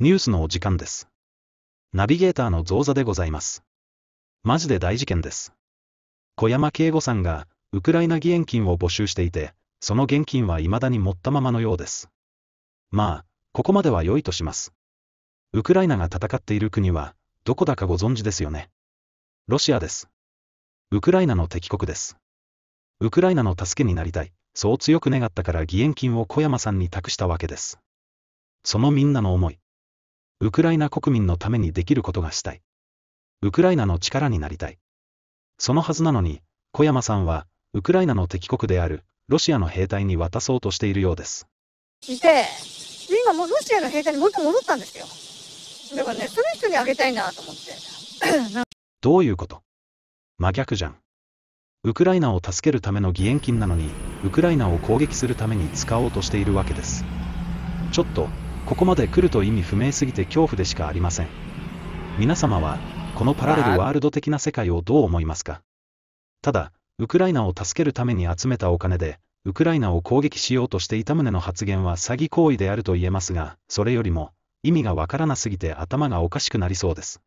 ニュースのお時間です。ナビゲーターの増座でございます。マジで大事件です。小山慶吾さんが、ウクライナ義援金を募集していて、その現金は未だに持ったままのようです。まあ、ここまでは良いとします。ウクライナが戦っている国は、どこだかご存知ですよね。ロシアです。ウクライナの敵国です。ウクライナの助けになりたい、そう強く願ったから義援金を小山さんに託したわけです。そのみんなの思い。ウクライナ国民のためにできることがしたい。ウクライナの力になりたい。そのはずなのに、小山さんは、ウクライナの敵国である、ロシアの兵隊に渡そうとしているようです。いて、今もロシアの兵隊にもう一回戻ったんですよ。だからね、その人にあげたいなと思って。どういうこと真逆じゃん。ウクライナを助けるための義援金なのに、ウクライナを攻撃するために使おうとしているわけです。ちょっと、ここまで来ると意味不明すぎて恐怖でしかありません。皆様は、このパラレルワールド的な世界をどう思いますかただ、ウクライナを助けるために集めたお金で、ウクライナを攻撃しようとしていた旨の発言は詐欺行為であると言えますが、それよりも、意味がわからなすぎて頭がおかしくなりそうです。